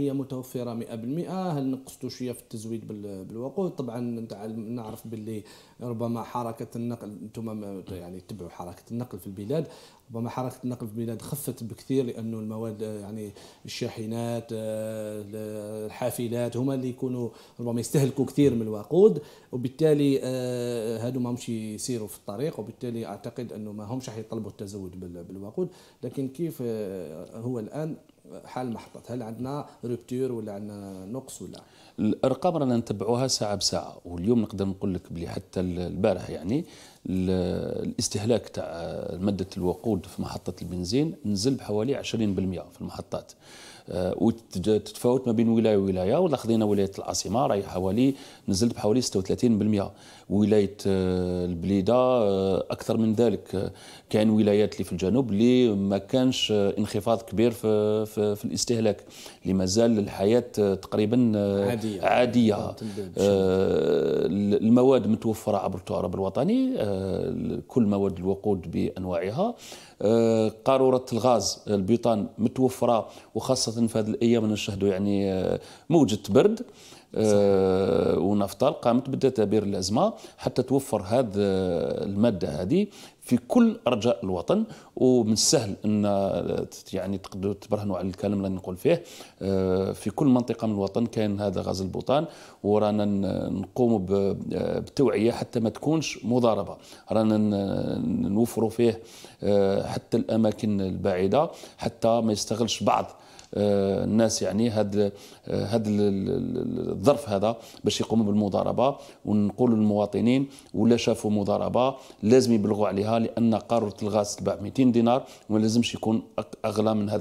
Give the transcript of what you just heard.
هي متوفره 100% هل نقصتوا شويه في التزويد بالوقود طبعا نعرف باللي ربما حركه النقل انتم يعني تبعوا حركه النقل في البلاد ربما حركه النقل في البلاد خفت بكثير لانه المواد يعني الشاحنات آه، الحافلات هما اللي يكونوا ربما يستهلكوا كثير من الوقود وبالتالي آه، هادو ما همش يسيروا في الطريق وبالتالي اعتقد انه ما همش راح يطلبوا التزود بالوقود لكن كيف آه، هو الان حال المحطات هل عندنا رupture ولا عندنا نقص ولا الارقام رانا نتبعوها ساعه بساعه واليوم نقدر نقول لك بلي حتى البارح يعني الاستهلاك تاع ماده الوقود في محطه البنزين نزل بحوالي 20% في المحطات آه، وتتفاوت ما بين ولايه وولايه ولا خذينا ولايه العاصمه راهي حوالي نزلت بحوالي 36% ولايه آه، البليده آه، اكثر من ذلك كاين ولايات اللي في الجنوب اللي ما كانش انخفاض كبير في في, في الاستهلاك اللي مازال الحياه تقريبا عاديه عاديه المواد متوفره عبر التراب الوطني كل مواد الوقود بانواعها آه، قاروره الغاز البيطان متوفره وخاصه في هذه الايام نشهد يعني آه، موجه برد آه، ونفطال قامت بتدابير الازمه حتى توفر هذه الماده هذه في كل ارجاء الوطن ومن السهل ان يعني تقدروا تبرهنوا على الكلام اللي نقول فيه آه، في كل منطقه من الوطن كاين هذا غاز البوطان ورانا نقوموا بالتوعيه حتى ما تكونش مضاربه رانا نوفروا فيه آه، حتى الاماكن البعيده حتى ما يستغلش بعض آه، الناس يعني هذا آه، هذا الظرف هذا باش يقوموا بالمضاربه ونقولوا للمواطنين ولا شافوا مضاربه لازم يبلغوا عليها لان قاره الغاز تباع 200 دينار وما لازمش يكون اغلى من هذا